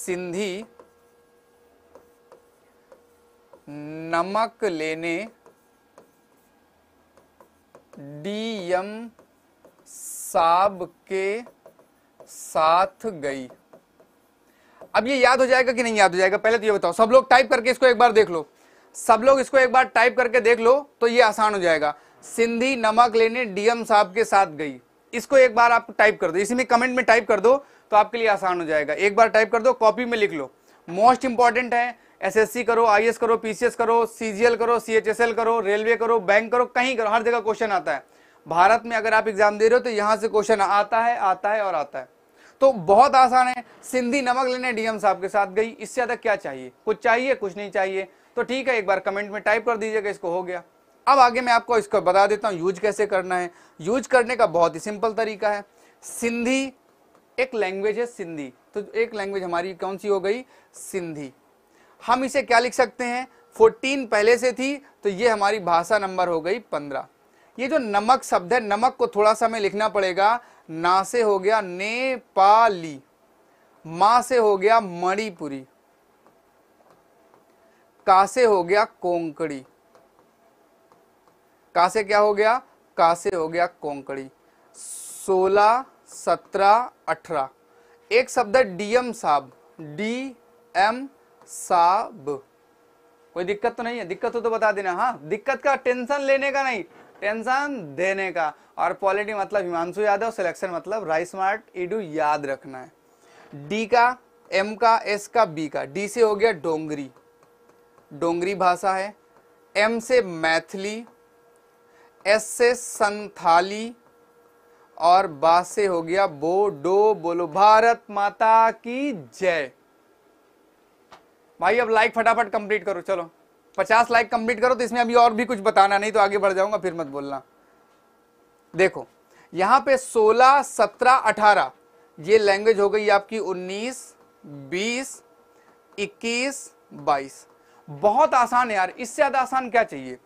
सिंधी नमक लेने डीएम साहब के साथ गई अब ये याद हो जाएगा कि नहीं याद हो जाएगा पहले तो ये बताओ सब लोग टाइप करके इसको एक बार देख लो सब लोग इसको एक बार टाइप करके देख लो तो ये आसान हो जाएगा सिंधी नमक लेने डीएम साहब के साथ गई इसको एक बार आप टाइप कर दो इसी में कमेंट में टाइप कर दो तो आपके लिए आसान हो जाएगा एक बार टाइप कर दो कॉपी में लिख लो मोस्ट इंपॉर्टेंट है एसएससी करो आईएएस करो पीसीएस करो सीजीएल करो सीएचएसएल करो रेलवे करो बैंक करो कहीं करो हर जगह क्वेश्चन आता है भारत में अगर आप एग्जाम दे रहे हो तो यहाँ से क्वेश्चन आता है आता है और आता है तो बहुत आसान है सिंधी नमक लेने डीएम साहब के साथ गई इससे ज़्यादा क्या चाहिए कुछ चाहिए कुछ नहीं चाहिए तो ठीक है एक बार कमेंट में टाइप कर दीजिएगा इसको हो गया अब आगे मैं आपको इसको बता देता हूँ यूज कैसे करना है यूज करने का बहुत ही सिंपल तरीका है सिंधी एक लैंग्वेज है सिंधी तो एक लैंग्वेज हमारी कौन सी हो गई सिंधी हम इसे क्या लिख सकते हैं फोर्टीन पहले से थी तो ये हमारी भाषा नंबर हो गई पंद्रह ये जो नमक शब्द है नमक को थोड़ा सा हमें लिखना पड़ेगा ना से हो गया नेपाली माँ से हो गया मणिपुरी का से हो गया कोंकड़ी कहा से क्या हो गया का से हो गया कोंकड़ी सोलह सत्रह अठारह एक शब्द है डीएम साहब डी एम साब कोई दिक्कत तो नहीं है दिक्कत हो तो बता देना हाँ दिक्कत का टेंशन लेने का नहीं टेंशन देने का और पॉलिटी मतलब हिमांशु यादव सिलेक्शन मतलब राइस मार्ट ईडू याद रखना है डी का एम का एस का बी का डी से हो गया डोंगरी डोंगरी भाषा है एम से मैथिली एस से संथाली और बा से हो गया डो बोलो भारत माता की जय भाई अब लाइक फटाफट कंप्लीट करो चलो पचास लाइक कंप्लीट करो तो इसमें अभी और भी कुछ बताना नहीं तो आगे बढ़ जाऊंगा फिर मत बोलना देखो यहाँ पे सोलह सत्रह अठारह ये लैंग्वेज हो गई आपकी उन्नीस बीस इक्कीस बाईस बहुत आसान है यार इससे ज़्यादा आसान क्या चाहिए